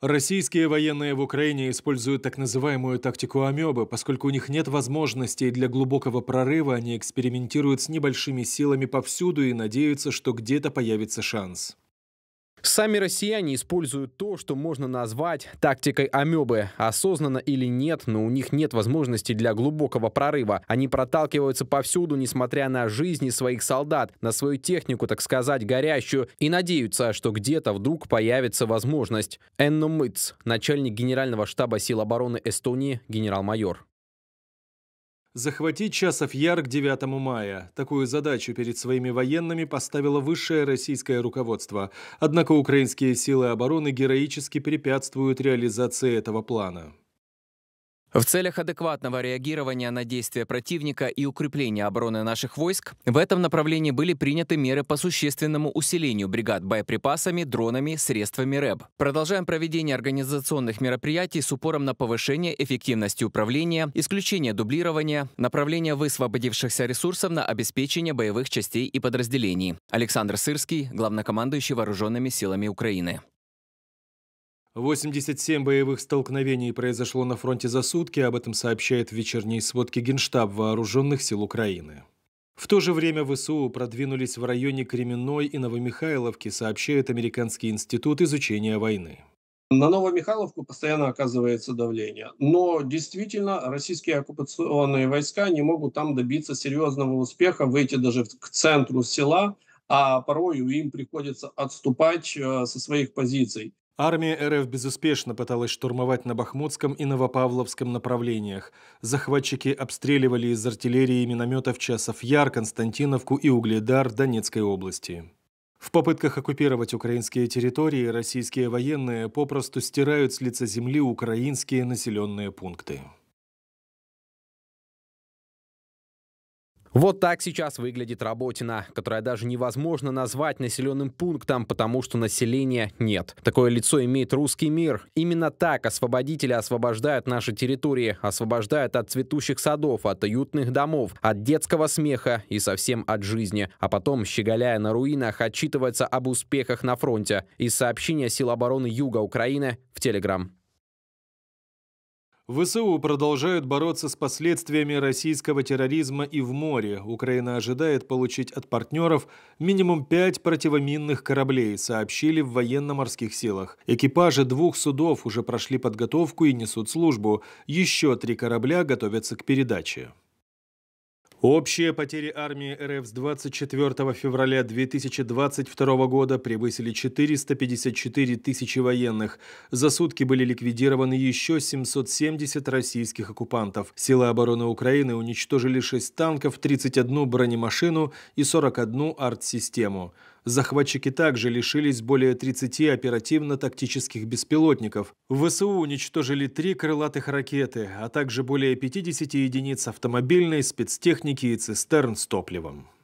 Российские военные в Украине используют так называемую тактику амебы, поскольку у них нет возможностей для глубокого прорыва, они экспериментируют с небольшими силами повсюду и надеются, что где-то появится шанс. Сами россияне используют то, что можно назвать тактикой амебы. Осознанно или нет, но у них нет возможности для глубокого прорыва. Они проталкиваются повсюду, несмотря на жизни своих солдат, на свою технику, так сказать, горящую, и надеются, что где-то вдруг появится возможность. Энно Мыц, начальник генерального штаба сил обороны Эстонии, генерал-майор. Захватить Часов Яр к 9 мая. Такую задачу перед своими военными поставило высшее российское руководство. Однако украинские силы обороны героически препятствуют реализации этого плана. В целях адекватного реагирования на действия противника и укрепления обороны наших войск в этом направлении были приняты меры по существенному усилению бригад боеприпасами, дронами, средствами РЭБ. Продолжаем проведение организационных мероприятий с упором на повышение эффективности управления, исключение дублирования, направление высвободившихся ресурсов на обеспечение боевых частей и подразделений. Александр Сырский, главнокомандующий Вооруженными силами Украины. 87 боевых столкновений произошло на фронте за сутки, об этом сообщает в вечерней сводке Генштаб Вооруженных сил Украины. В то же время ВСУ продвинулись в районе Кременной и Новомихайловки, сообщает Американский институт изучения войны. На Новомихайловку постоянно оказывается давление. Но действительно российские оккупационные войска не могут там добиться серьезного успеха, выйти даже к центру села, а порою им приходится отступать э, со своих позиций. Армия РФ безуспешно пыталась штурмовать на Бахмутском и Новопавловском направлениях. Захватчики обстреливали из артиллерии и минометов часов Яр, Константиновку и Угледар Донецкой области. В попытках оккупировать украинские территории российские военные попросту стирают с лица земли украинские населенные пункты. Вот так сейчас выглядит Работина, которая даже невозможно назвать населенным пунктом, потому что населения нет. Такое лицо имеет русский мир. Именно так освободители освобождают наши территории, освобождают от цветущих садов, от уютных домов, от детского смеха и совсем от жизни. А потом, щеголяя на руинах, отчитывается об успехах на фронте. Из сообщения сил обороны Юга Украины в Телеграм. ВСУ продолжают бороться с последствиями российского терроризма и в море. Украина ожидает получить от партнеров минимум пять противоминных кораблей, сообщили в военно-морских силах. Экипажи двух судов уже прошли подготовку и несут службу. Еще три корабля готовятся к передаче. Общие потери армии РФ с 24 февраля 2022 года превысили 454 тысячи военных. За сутки были ликвидированы еще 770 российских оккупантов. Силы обороны Украины уничтожили 6 танков, 31 бронемашину и 41 арт-систему. Захватчики также лишились более 30 оперативно-тактических беспилотников. В ВСУ уничтожили три крылатых ракеты, а также более 50 единиц автомобильной спецтехники и цистерн с топливом.